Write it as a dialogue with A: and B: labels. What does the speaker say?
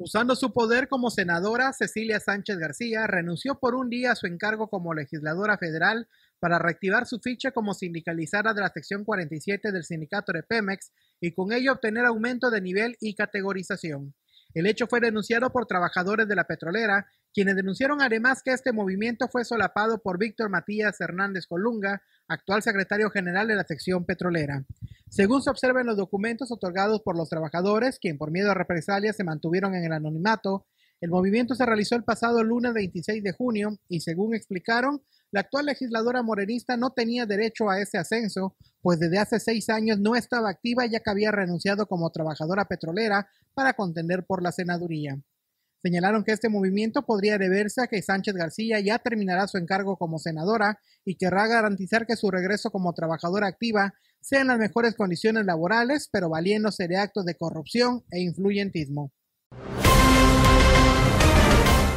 A: Usando su poder como senadora, Cecilia Sánchez García renunció por un día a su encargo como legisladora federal para reactivar su ficha como sindicalizada de la sección 47 del sindicato de Pemex y con ello obtener aumento de nivel y categorización. El hecho fue denunciado por trabajadores de la petrolera, quienes denunciaron además que este movimiento fue solapado por Víctor Matías Hernández Colunga, actual secretario general de la sección petrolera. Según se observa en los documentos otorgados por los trabajadores, quien por miedo a represalias se mantuvieron en el anonimato, el movimiento se realizó el pasado lunes 26 de junio y según explicaron, la actual legisladora morenista no tenía derecho a ese ascenso, pues desde hace seis años no estaba activa ya que había renunciado como trabajadora petrolera para contender por la senaduría. Señalaron que este movimiento podría deberse a que Sánchez García ya terminará su encargo como senadora y querrá garantizar que su regreso como trabajadora activa sea en las mejores condiciones laborales, pero valiéndose de actos de corrupción e influyentismo.